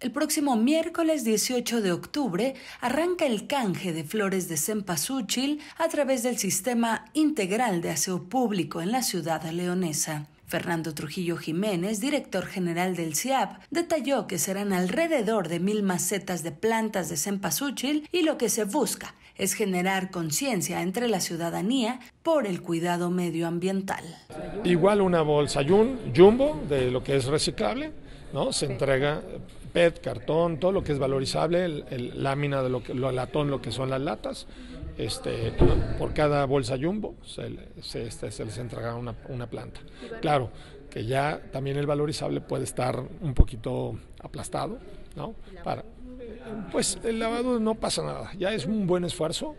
El próximo miércoles 18 de octubre arranca el canje de flores de cempasúchil a través del sistema integral de aseo público en la ciudad leonesa. Fernando Trujillo Jiménez, director general del CIAP, detalló que serán alrededor de mil macetas de plantas de cempasúchil y lo que se busca es generar conciencia entre la ciudadanía por el cuidado medioambiental. Igual una bolsa jumbo de lo que es reciclable ¿no? Se entrega PET, cartón, todo lo que es valorizable, el, lámina de lo que, latón, lo que son las latas. Este, por cada bolsa jumbo se, este, les entrega una, planta. Claro, que ya también el valorizable puede estar un poquito aplastado, ¿no? Para, pues el lavado no pasa nada, ya es un buen esfuerzo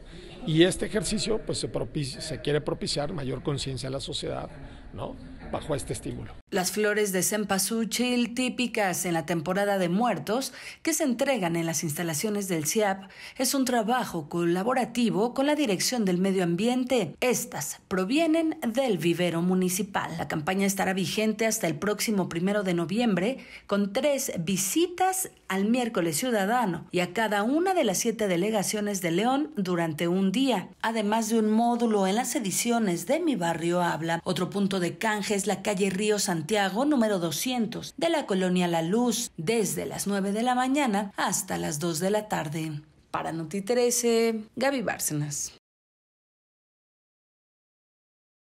y este ejercicio pues se, se quiere propiciar mayor conciencia a la sociedad, ¿no? bajo este estímulo. Las flores de cempasúchil, típicas en la temporada de muertos, que se entregan en las instalaciones del CIAP, es un trabajo colaborativo con la Dirección del Medio Ambiente. Estas provienen del vivero municipal. La campaña estará vigente hasta el próximo primero de noviembre, con tres visitas al miércoles ciudadano y a cada una de las siete delegaciones de León durante un día, además de un módulo en las ediciones de Mi Barrio Habla. Otro punto de canje es la calle Río Santiago número 200 de la colonia La Luz desde las 9 de la mañana hasta las 2 de la tarde. Para Noti 13, Gaby Bárcenas.